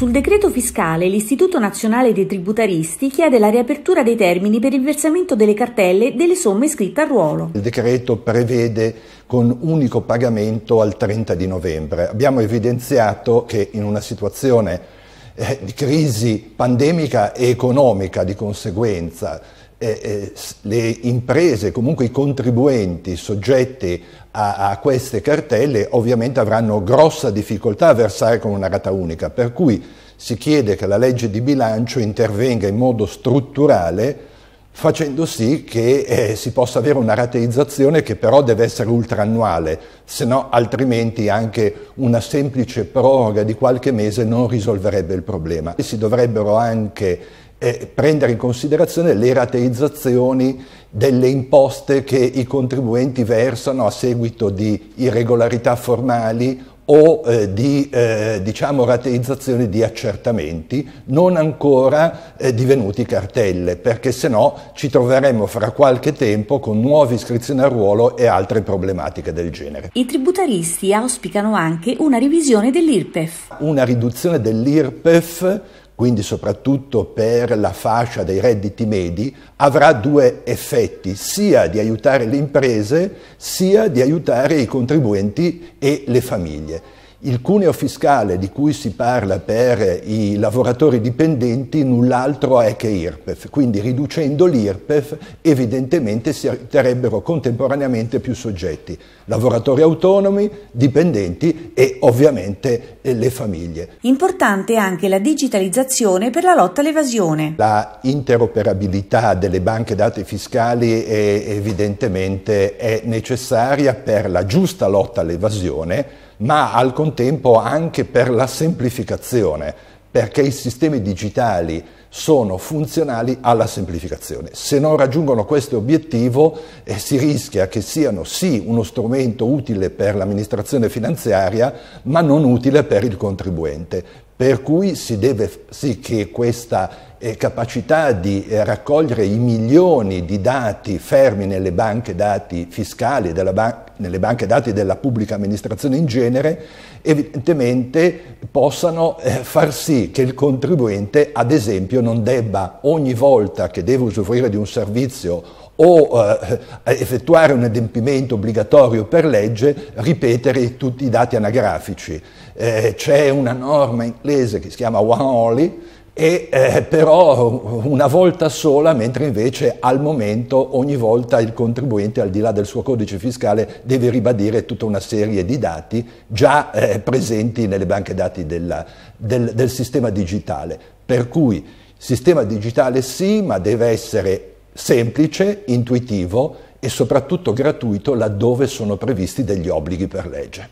Sul decreto fiscale l'Istituto Nazionale dei Tributaristi chiede la riapertura dei termini per il versamento delle cartelle delle somme iscritte al ruolo. Il decreto prevede con unico pagamento al 30 di novembre. Abbiamo evidenziato che in una situazione eh, di crisi pandemica e economica di conseguenza eh, eh le imprese, comunque i contribuenti soggetti a, a, queste cartelle ovviamente avranno grossa difficoltà a versare con una rata unica, per cui si chiede che la legge di bilancio intervenga in modo strutturale facendo sì che eh, si possa avere una rateizzazione che però deve essere ultraannuale, se no altrimenti anche una semplice proroga di qualche mese non risolverebbe il problema. Si dovrebbero anche eh, prendere in considerazione le rateizzazioni delle imposte che i contribuenti versano a seguito di irregolarità formali o eh, di eh, diciamo, rateizzazione di accertamenti non ancora eh, divenuti cartelle, perché se no ci troveremo fra qualche tempo con nuove iscrizioni al ruolo e altre problematiche del genere. I tributaristi auspicano anche una revisione dell'IRPEF. Una riduzione dell'IRPEF quindi soprattutto per la fascia dei redditi medi, avrà due effetti, sia di aiutare le imprese, sia di aiutare i contribuenti e le famiglie. Il cuneo fiscale di cui si parla per i lavoratori dipendenti null'altro è che IRPEF, quindi riducendo l'IRPEF evidentemente si sarebbero contemporaneamente più soggetti, lavoratori autonomi, dipendenti e ovviamente eh, le famiglie. Importante anche la digitalizzazione per la lotta all'evasione. La interoperabilità delle banche dati fiscali è evidentemente è necessaria per la giusta lotta all'evasione ma al contempo anche per la semplificazione, perché i sistemi digitali sono funzionali alla semplificazione. Se non raggiungono questo obiettivo eh, si rischia che siano sì uno strumento utile per l'amministrazione finanziaria, ma non utile per il contribuente. Per cui si deve sì che questa eh, capacità di eh, raccogliere i milioni di dati fermi nelle banche dati fiscali della, ban- nelle banche dati della pubblica amministrazione in genere, evidentemente possano eh, far sì che il contribuente, ad esempio, non debba ogni volta che deve usufruire di un servizio o eh, effettuare un adempimento obbligatorio per legge, ripetere tutti i dati anagrafici. Eh, c'è una norma inglese che si chiama One Only, e, eh, però una volta sola, mentre invece al momento ogni volta il contribuente, al di là del suo codice fiscale, deve ribadire tutta una serie di dati già eh, presenti nelle banche dati della, del, del sistema digitale. Per cui sistema digitale sì, ma deve essere semplice, intuitivo e soprattutto gratuito laddove sono previsti degli obblighi per legge.